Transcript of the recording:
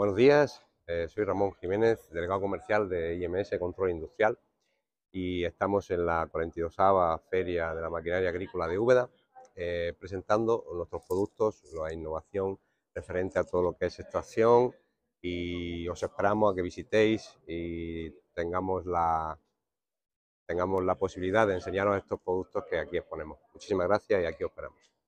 Buenos días, eh, soy Ramón Jiménez, delegado comercial de IMS Control Industrial y estamos en la 42 Feria de la Maquinaria Agrícola de Úbeda eh, presentando nuestros productos, la innovación referente a todo lo que es extracción y os esperamos a que visitéis y tengamos la, tengamos la posibilidad de enseñaros estos productos que aquí exponemos. Muchísimas gracias y aquí os esperamos.